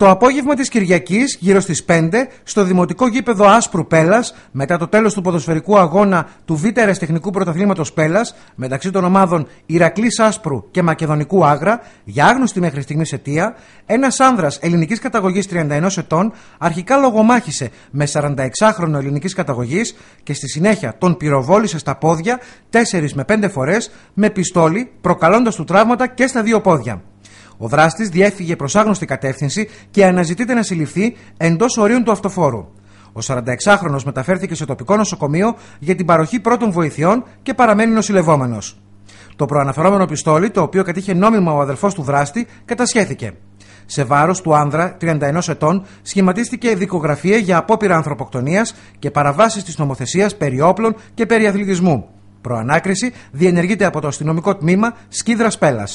Το απόγευμα της Κυριακής, γύρω στις 5, στο δημοτικό γήπεδο Άσπρου Πέλλα, μετά το τέλος του ποδοσφαιρικού αγώνα του Β' Τεχνικού Πρωταθλήματος Πέλλα, μεταξύ των ομάδων Ηρακλής Άσπρου και Μακεδονικού Άγρα, για άγνωστη μέχρι στιγμή αιτία, ένας άνδρας ελληνικής καταγωγής 31 ετών αρχικά λογομάχησε με 46χρονο ελληνικής καταγωγής και στη συνέχεια τον πυροβόλησε στα πόδια 4 με 5 φορές με πιστόλι, προκαλώντας του τραύματα και στα δύο πόδια. Ο δράστης διέφυγε προς άγνωστη κατεύθυνση και αναζητείται να συλληφθεί εντός ορίων του αυτοφόρου. Ο 46χρονο μεταφέρθηκε σε τοπικό νοσοκομείο για την παροχή πρώτων βοηθειών και παραμένει νοσηλευόμενος. Το προαναφερόμενο πιστόλι, το οποίο κατήχε νόμιμα ο αδερφό του δράστη, κατασχέθηκε. Σε βάρος του άνδρα, 31 ετών, σχηματίστηκε δικογραφία για απόπειρα ανθρωποκτονίας και παραβάσεις της νομοθεσίας περί όπλων και περί αθλητισμού. Προανάκριση διενεργείται από το αστυνομικό τμήμα Σκίδρα Πέλλα.